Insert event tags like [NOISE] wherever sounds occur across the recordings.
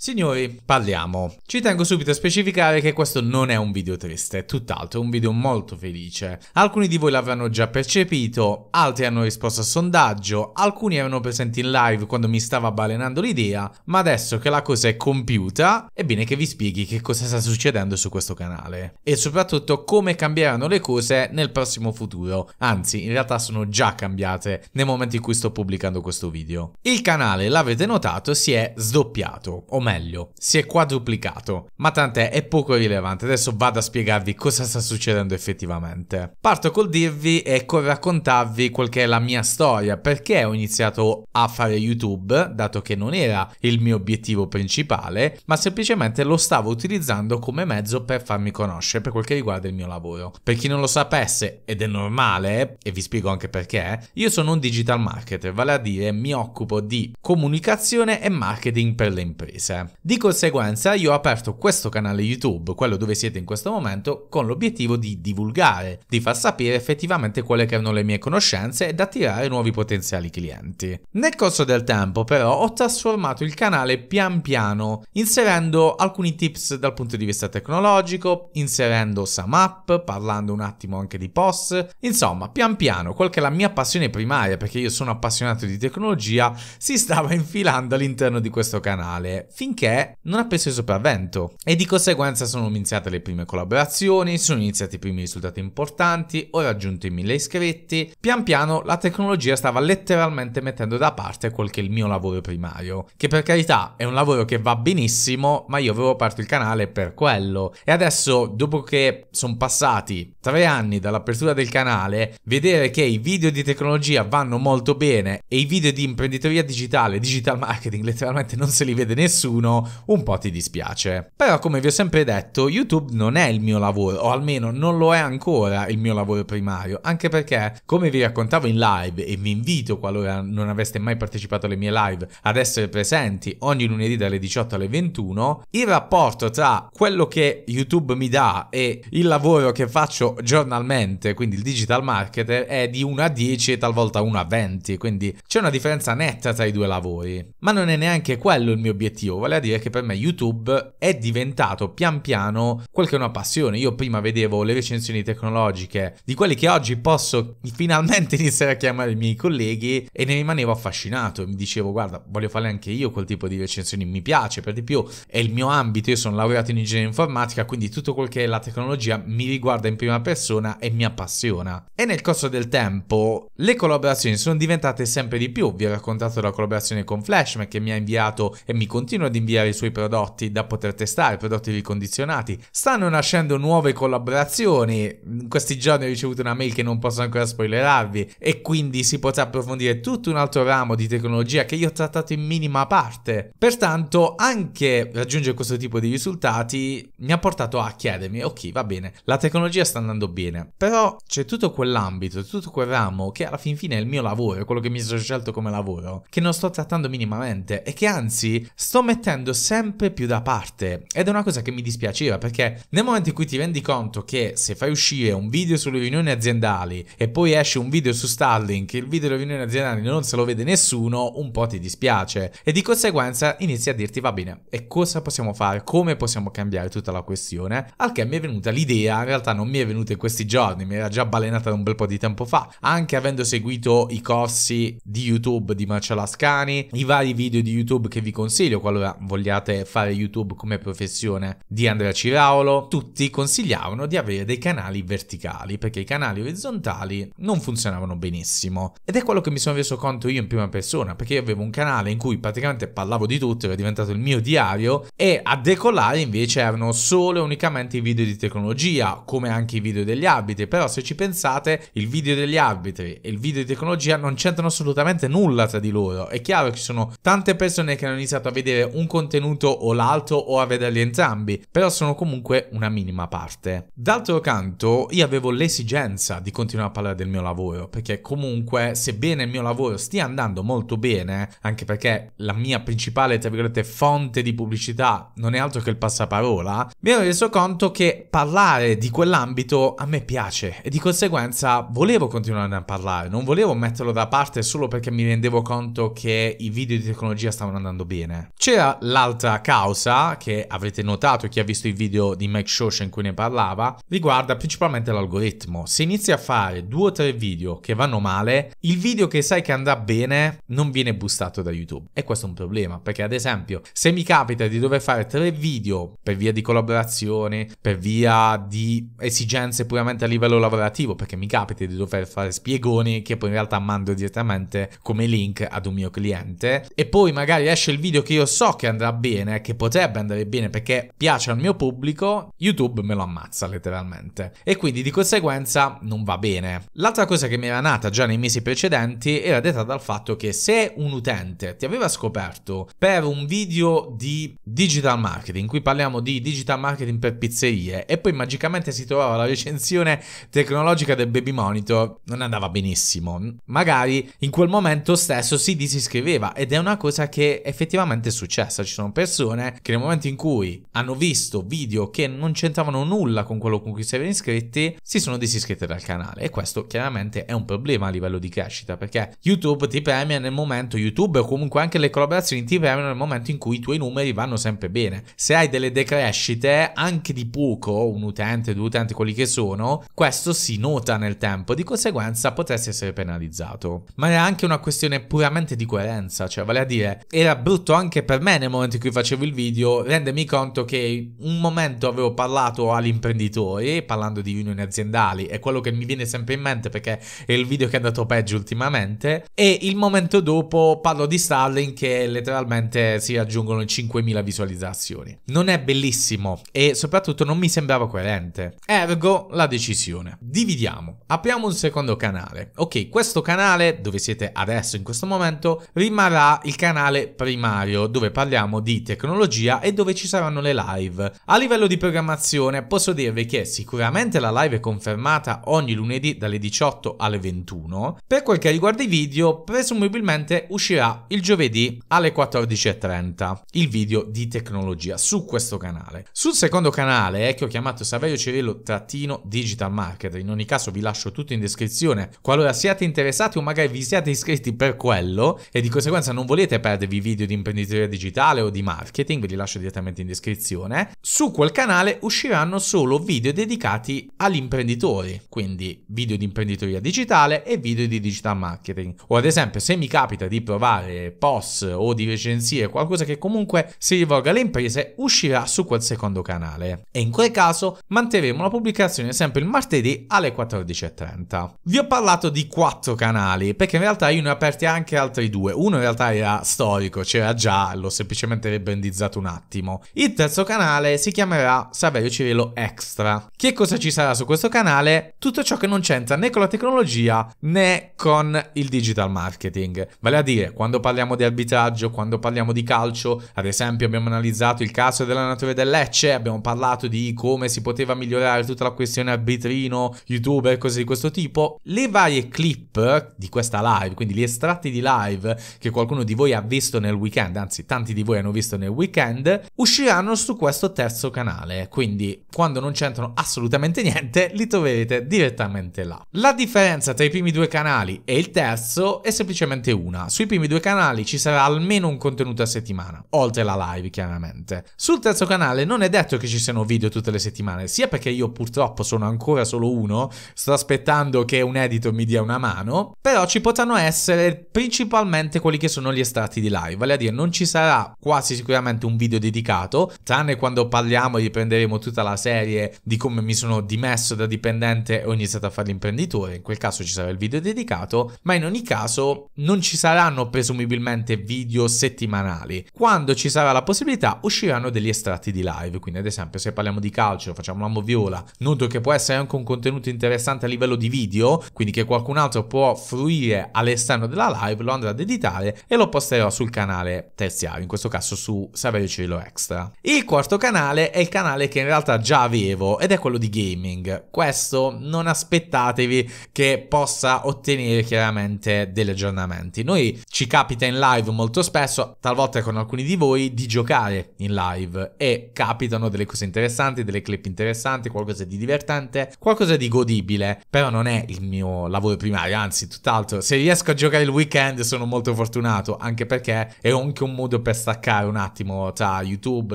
Signori, parliamo. Ci tengo subito a specificare che questo non è un video triste, tutt'altro, è un video molto felice. Alcuni di voi l'avranno già percepito, altri hanno risposto al sondaggio, alcuni erano presenti in live quando mi stava balenando l'idea, ma adesso che la cosa è compiuta, è bene che vi spieghi che cosa sta succedendo su questo canale. E soprattutto come cambieranno le cose nel prossimo futuro. Anzi, in realtà sono già cambiate nel momento in cui sto pubblicando questo video. Il canale, l'avete notato, si è sdoppiato, o meglio meglio, si è quadruplicato, ma tant'è, è poco rilevante, adesso vado a spiegarvi cosa sta succedendo effettivamente. Parto col dirvi e col raccontarvi qual che è la mia storia, perché ho iniziato a fare YouTube, dato che non era il mio obiettivo principale, ma semplicemente lo stavo utilizzando come mezzo per farmi conoscere per quel che riguarda il mio lavoro. Per chi non lo sapesse, ed è normale, e vi spiego anche perché, io sono un digital marketer, vale a dire mi occupo di comunicazione e marketing per le imprese. Di conseguenza io ho aperto questo canale YouTube, quello dove siete in questo momento, con l'obiettivo di divulgare, di far sapere effettivamente quelle che erano le mie conoscenze ed attirare nuovi potenziali clienti. Nel corso del tempo però ho trasformato il canale pian piano, inserendo alcuni tips dal punto di vista tecnologico, inserendo some up, parlando un attimo anche di post, insomma pian piano quel che è la mia passione primaria, perché io sono appassionato di tecnologia, si stava [LAUGHS] infilando all'interno di questo canale. Fin finché non ha preso il sopravvento. E di conseguenza sono iniziate le prime collaborazioni, sono iniziati i primi risultati importanti, ho raggiunto i mille iscritti. Pian piano la tecnologia stava letteralmente mettendo da parte quel che è il mio lavoro primario, che per carità è un lavoro che va benissimo, ma io avevo aperto il canale per quello. E adesso, dopo che sono passati tre anni dall'apertura del canale, vedere che i video di tecnologia vanno molto bene e i video di imprenditoria digitale, digital marketing, letteralmente non se li vede nessuno, nessuno, un po' ti dispiace. Però come vi ho sempre detto, YouTube non è il mio lavoro, o almeno non lo è ancora il mio lavoro primario, anche perché, come vi raccontavo in live, e vi invito qualora non aveste mai partecipato alle mie live ad essere presenti ogni lunedì dalle 18 alle 21, il rapporto tra quello che YouTube mi dà e il lavoro che faccio giornalmente, quindi il digital marketer, è di 1 a 10 e talvolta 1 a 20, quindi c'è una differenza netta tra i due lavori. Ma non è neanche quello il mio obiettivo, vale a dire che per me YouTube è diventato pian piano quel che è una passione. Io prima vedevo le recensioni tecnologiche di quelli che oggi posso finalmente [LAUGHS] iniziare a chiamare i miei colleghi e ne rimanevo affascinato. Mi dicevo, guarda, voglio fare anche io quel tipo di recensioni, mi piace, per di più è il mio ambito, io sono laureato in ingegneria informatica, quindi tutto quel che è la tecnologia mi riguarda in prima persona e mi appassiona. E nel corso del tempo le collaborazioni sono diventate sempre di più, vi ho raccontato la collaborazione con Flashman che mi ha inviato e mi continua ad inviare i suoi prodotti da poter testare, prodotti ricondizionati. Stanno nascendo nuove collaborazioni, in questi giorni ho ricevuto una mail che non posso ancora spoilerarvi e quindi si potrà approfondire tutto un altro ramo di tecnologia che io ho trattato in minima parte. Pertanto anche raggiungere questo tipo di risultati mi ha portato a chiedermi, ok va bene, la tecnologia sta andando bene, però c'è tutto quell'ambito, tutto quel ramo che alla fin fine è il mio lavoro, quello che mi sono scelto come lavoro, che non sto trattando minimamente e che anzi sto mettendo mettendo sempre più da parte ed è una cosa che mi dispiaceva perché nel momento in cui ti rendi conto che se fai uscire un video sulle riunioni aziendali e poi esce un video su Starlink, il video delle riunioni aziendali non se lo vede nessuno, un po' ti dispiace e di conseguenza inizi a dirti va bene, e cosa possiamo fare? Come possiamo cambiare tutta la questione? Al che mi è venuta l'idea, in realtà non mi è venuta in questi giorni, mi era già balenata da un bel po' di tempo fa, anche avendo seguito i corsi di YouTube di Marcello Ascani, i vari video di YouTube che vi consiglio qualora addirittura vogliate fare YouTube come professione di Andrea Ciraolo, tutti consigliavano di avere dei canali verticali perché i canali orizzontali non funzionavano benissimo. Ed è quello che mi sono reso conto io in prima persona, perché io avevo un canale in cui praticamente parlavo di tutto, era diventato il mio diario e a decollare invece erano solo e unicamente i video di tecnologia, come anche i video degli arbitri, però se ci pensate il video degli arbitri e il video di tecnologia non c'entrano assolutamente nulla tra di loro. È chiaro che ci sono tante persone che hanno iniziato a vedere un contenuto o l'altro o a vederli entrambi, però sono comunque una minima parte. D'altro canto, io avevo l'esigenza di continuare a parlare del mio lavoro, perché comunque, sebbene il mio lavoro stia andando molto bene, anche perché la mia principale, tra virgolette, fonte di pubblicità non è altro che il passaparola, mi ero reso conto che parlare di quell'ambito a me piace e di conseguenza volevo continuare a parlare, non volevo metterlo da parte solo perché mi rendevo conto che i video di tecnologia stavano andando bene. C'era l'altra causa, che avrete notato chi ha visto il video di Mike Shosha in cui ne parlava, riguarda principalmente l'algoritmo. Se inizi a fare due o tre video che vanno male, il video che sai che andrà bene non viene boostato da YouTube. E questo è un problema, perché ad esempio, se mi capita di dover fare tre video per via di collaborazioni, per via di esigenze puramente a livello lavorativo, perché mi capita di dover fare spiegoni che poi in realtà mando direttamente come link ad un mio cliente, e poi magari esce il video che io so che andrà bene, che potrebbe andare bene perché piace al mio pubblico, YouTube me lo ammazza letteralmente. E quindi di conseguenza non va bene. L'altra cosa che mi era nata già nei mesi precedenti era detta dal fatto che se un utente ti aveva scoperto per un video di digital marketing, in cui parliamo di digital marketing per pizzerie, e poi magicamente si trovava la recensione tecnologica del baby monitor, non andava benissimo. Magari in quel momento stesso si disiscriveva ed è una cosa che effettivamente succede successa, ci sono persone che nel momento in cui hanno visto video che non c'entravano nulla con quello con cui si erano iscritti, si sono disiscritte dal canale e questo chiaramente è un problema a livello di crescita perché YouTube ti premia nel momento YouTube o comunque anche le collaborazioni ti premiano nel momento in cui i tuoi numeri vanno sempre bene. Se hai delle decrescite, anche di poco, un utente, due utenti, quelli che sono, questo si nota nel tempo, di conseguenza potresti essere penalizzato. Ma è anche una questione puramente di coerenza, cioè vale a dire, era brutto anche per me nel momento in cui facevo il video rendermi conto che un momento avevo parlato agli imprenditori parlando di unioni aziendali è quello che mi viene sempre in mente perché è il video che è andato peggio ultimamente e il momento dopo parlo di Starling che letteralmente si raggiungono 5.000 visualizzazioni non è bellissimo e soprattutto non mi sembrava coerente ergo la decisione dividiamo apriamo un secondo canale ok questo canale dove siete adesso in questo momento rimarrà il canale primario dove parliamo di tecnologia e dove ci saranno le live. A livello di programmazione posso dirvi che sicuramente la live è confermata ogni lunedì dalle 18 alle 21. Per quel che riguarda i video, presumibilmente uscirà il giovedì alle 14.30 il video di tecnologia su questo canale. Sul secondo canale, eh, che ho chiamato Saverio Cirillo trattino Digital Marketer, in ogni caso vi lascio tutto in descrizione qualora siate interessati o magari vi siate iscritti per quello e di conseguenza non volete perdervi video di imprenditoria digitale digitale o di marketing, ve li lascio direttamente in descrizione, su quel canale usciranno solo video dedicati agli imprenditori, quindi video di imprenditoria digitale e video di digital marketing. O ad esempio se mi capita di provare post o di recensire qualcosa che comunque si rivolga alle imprese, uscirà su quel secondo canale. E in quel caso manterremo la pubblicazione sempre il martedì alle 14.30. Vi ho parlato di quattro canali, perché in realtà io ne ho aperti anche altri due. Uno in realtà era storico, c'era già, lo semplicemente rebrandizzato un attimo. Il terzo canale si chiamerà Saverio Cirillo Extra. Che cosa ci sarà su questo canale? Tutto ciò che non c'entra né con la tecnologia né con il digital marketing. Vale a dire, quando parliamo di arbitraggio, quando parliamo di calcio, ad esempio abbiamo analizzato il caso della natura del Lecce, abbiamo parlato di come si poteva migliorare tutta la questione arbitrino, youtuber, cose di questo tipo, le varie clip di questa live, quindi gli estratti di live che qualcuno di voi ha visto nel weekend, anzi tanti quanti di voi hanno visto nel weekend, usciranno su questo terzo canale, quindi quando non c'entrano assolutamente niente li troverete direttamente là. La differenza tra i primi due canali e il terzo è semplicemente una, sui primi due canali ci sarà almeno un contenuto a settimana, oltre la live chiaramente. Sul terzo canale non è detto che ci siano video tutte le settimane, sia perché io purtroppo sono ancora solo uno, sto aspettando che un editor mi dia una mano, però ci potranno essere principalmente quelli che sono gli estratti di live, vale a dire non ci sarà quasi sicuramente un video dedicato, tranne quando parliamo e riprenderemo tutta la serie di come mi sono dimesso da dipendente e ho iniziato a fare l'imprenditore, in quel caso ci sarà il video dedicato, ma in ogni caso non ci saranno presumibilmente video settimanali. Quando ci sarà la possibilità usciranno degli estratti di live, quindi ad esempio se parliamo di calcio, facciamo la moviola, noto che può essere anche un contenuto interessante a livello di video, quindi che qualcun altro può fruire all'esterno della live, lo andrà ad editare e lo posterò sul canale terziario in questo caso su Saverio Cielo Extra. Il quarto canale è il canale che in realtà già avevo ed è quello di gaming. Questo non aspettatevi che possa ottenere chiaramente degli aggiornamenti. Noi ci capita in live molto spesso, talvolta con alcuni di voi, di giocare in live e capitano delle cose interessanti, delle clip interessanti, qualcosa di divertente, qualcosa di godibile, però non è il mio lavoro primario, anzi tutt'altro. Se riesco a giocare il weekend sono molto fortunato, anche perché è anche un modo per staccare un attimo tra YouTube,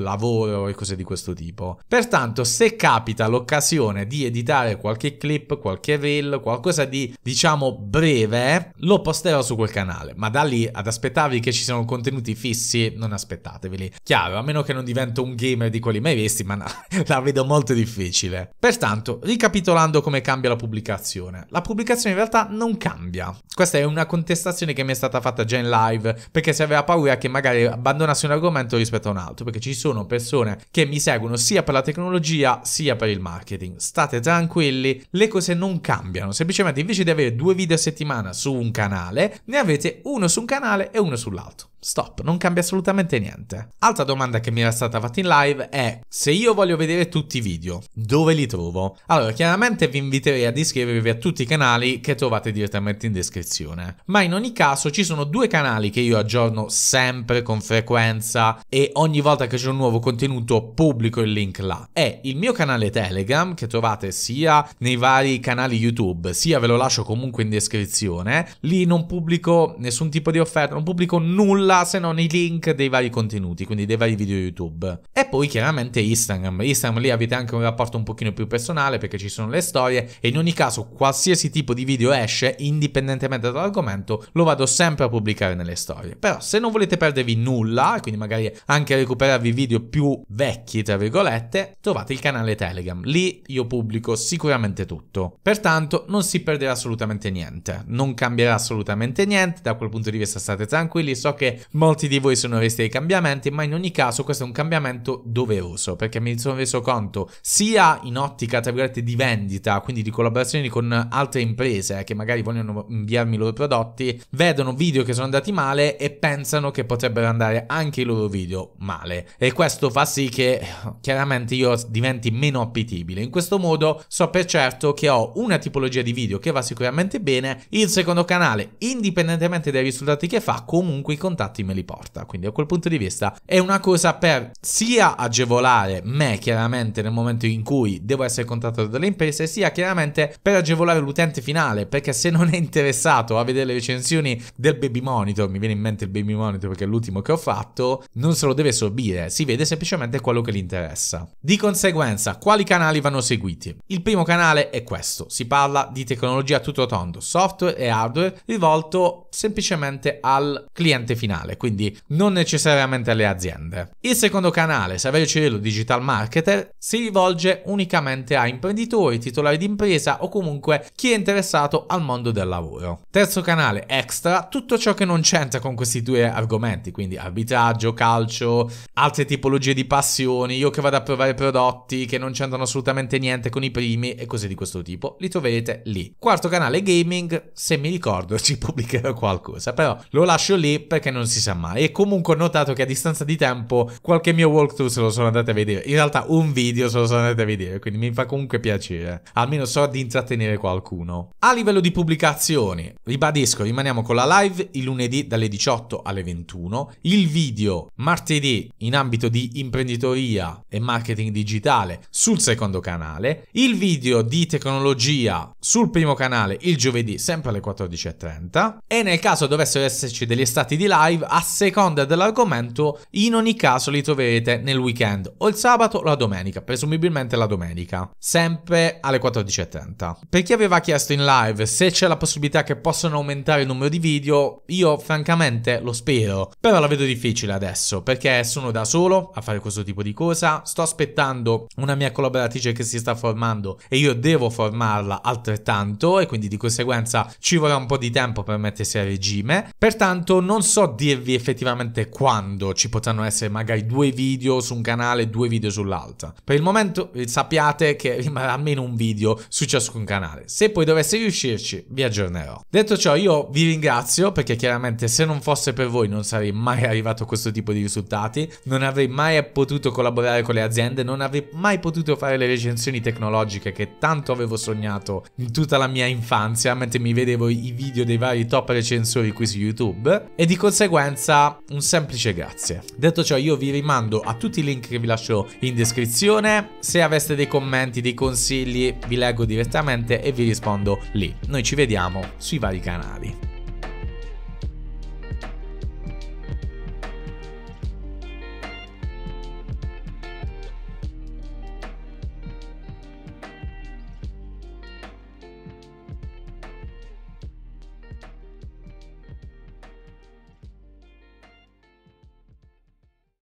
lavoro e cose di questo tipo. Pertanto se capita l'occasione di editare qualche clip, qualche reel, qualcosa di diciamo breve, lo posterò su quel canale, ma da lì ad aspettarvi che ci siano contenuti fissi non aspettateveli. Chiaro, a meno che non divento un gamer di quelli mai visti, ma no, [LAUGHS] la vedo molto difficile. Pertanto, ricapitolando come cambia la pubblicazione, la pubblicazione in realtà non cambia. Questa è una contestazione che mi è stata fatta già in live, perché si aveva paura che magari abbandonassi un argomento rispetto a un altro, perché ci sono persone che mi seguono sia per la tecnologia sia per il marketing. State tranquilli, le cose non cambiano, semplicemente invece di avere due video a settimana su un canale, ne avete uno su un canale e uno sull'altro. Stop, non cambia assolutamente niente. Altra domanda che mi era stata fatta in live è se io voglio vedere tutti i video, dove li trovo? Allora, chiaramente vi inviterei ad iscrivervi a tutti i canali che trovate direttamente in descrizione. Ma in ogni caso ci sono due canali che io aggiorno sempre con frequenza e ogni volta che c'è un nuovo contenuto pubblico il link là. È il mio canale Telegram che trovate sia nei vari canali YouTube, sia ve lo lascio comunque in descrizione. Lì non pubblico nessun tipo di offerta, non pubblico nulla là se non i link dei vari contenuti, quindi dei vari video YouTube. E poi chiaramente Instagram. Instagram lì avete anche un rapporto un pochino più personale perché ci sono le storie e in ogni caso qualsiasi tipo di video esce, indipendentemente dall'argomento, lo vado sempre a pubblicare nelle storie. Però se non volete perdervi nulla, quindi magari anche recuperarvi video più vecchi, tra virgolette, trovate il canale Telegram. Lì io pubblico sicuramente tutto. Pertanto non si perderà assolutamente niente, non cambierà assolutamente niente, da quel punto di vista state tranquilli, so che molti di voi sono resti ai cambiamenti, ma in ogni caso questo è un cambiamento doveroso, perché mi sono reso conto sia in ottica, tra virgolette, di vendita, quindi di collaborazioni con altre imprese eh, che magari vogliono inviarmi i loro prodotti, vedono video che sono andati male e pensano che potrebbero andare anche i loro video male. E questo fa sì che chiaramente io diventi meno appetibile. In questo modo so per certo che ho una tipologia di video che va sicuramente bene, il secondo canale, indipendentemente dai risultati che fa, comunque i contatti contatti me li porta. Quindi a quel punto di vista è una cosa per sia agevolare me chiaramente nel momento in cui devo essere contattato dalle imprese, sia chiaramente per agevolare l'utente finale, perché se non è interessato a vedere le recensioni del baby monitor, mi viene in mente il baby monitor perché è l'ultimo che ho fatto, non se lo deve sorbire, si vede semplicemente quello che gli interessa. Di conseguenza, quali canali vanno seguiti? Il primo canale è questo, si parla di tecnologia tutto tondo, software e hardware rivolto semplicemente al cliente finale finale, quindi non necessariamente alle aziende. Il secondo canale, Saverio Cirillo Digital Marketer, si rivolge unicamente a imprenditori, titolari di impresa o comunque chi è interessato al mondo del lavoro. Terzo canale, Extra, tutto ciò che non c'entra con questi due argomenti, quindi arbitraggio, calcio, altre tipologie di passioni, io che vado a provare prodotti che non c'entrano assolutamente niente con i primi e cose di questo tipo, li troverete lì. Quarto canale, Gaming, se mi ricordo [LAUGHS] ci pubblicherò qualcosa, però lo lascio lì perché non non si sa mai. E comunque ho notato che a distanza di tempo qualche mio walkthrough se lo sono andato a vedere. In realtà un video se lo sono andato a vedere, quindi mi fa comunque piacere. Almeno so di intrattenere qualcuno. A livello di pubblicazioni, ribadisco, rimaniamo con la live il lunedì dalle 18 alle 21, il video martedì in ambito di imprenditoria e marketing digitale sul secondo canale, il video di tecnologia sul primo canale il giovedì sempre alle 14.30 e nel caso dovessero esserci degli stati di live live a seconda dell'argomento, in ogni caso li troverete nel weekend o il sabato o la domenica, presumibilmente la domenica, sempre alle 14.30. Per chi aveva chiesto in live se c'è la possibilità che possano aumentare il numero di video, io francamente lo spero, però la vedo difficile adesso perché sono da solo a fare questo tipo di cosa, sto aspettando una mia collaboratrice che si sta formando e io devo formarla altrettanto e quindi di conseguenza ci vorrà un po' di tempo per mettersi a regime, pertanto non so di dirvi effettivamente quando ci potranno essere magari due video su un canale e due video sull'altro. Per il momento eh, sappiate che rimarrà almeno un video su ciascun canale. Se poi dovesse riuscirci, vi aggiornerò. Detto ciò, io vi ringrazio perché chiaramente se non fosse per voi non sarei mai arrivato a questo tipo di risultati, non avrei mai potuto collaborare con le aziende, non avrei mai potuto fare le recensioni tecnologiche che tanto avevo sognato in tutta la mia infanzia mentre mi vedevo i video dei vari top recensori qui su YouTube e di conseguenza conseguenza un semplice grazie. Detto ciò io vi rimando a tutti i link che vi lascio in descrizione, se aveste dei commenti, dei consigli vi leggo direttamente e vi rispondo lì. Noi ci vediamo sui vari canali.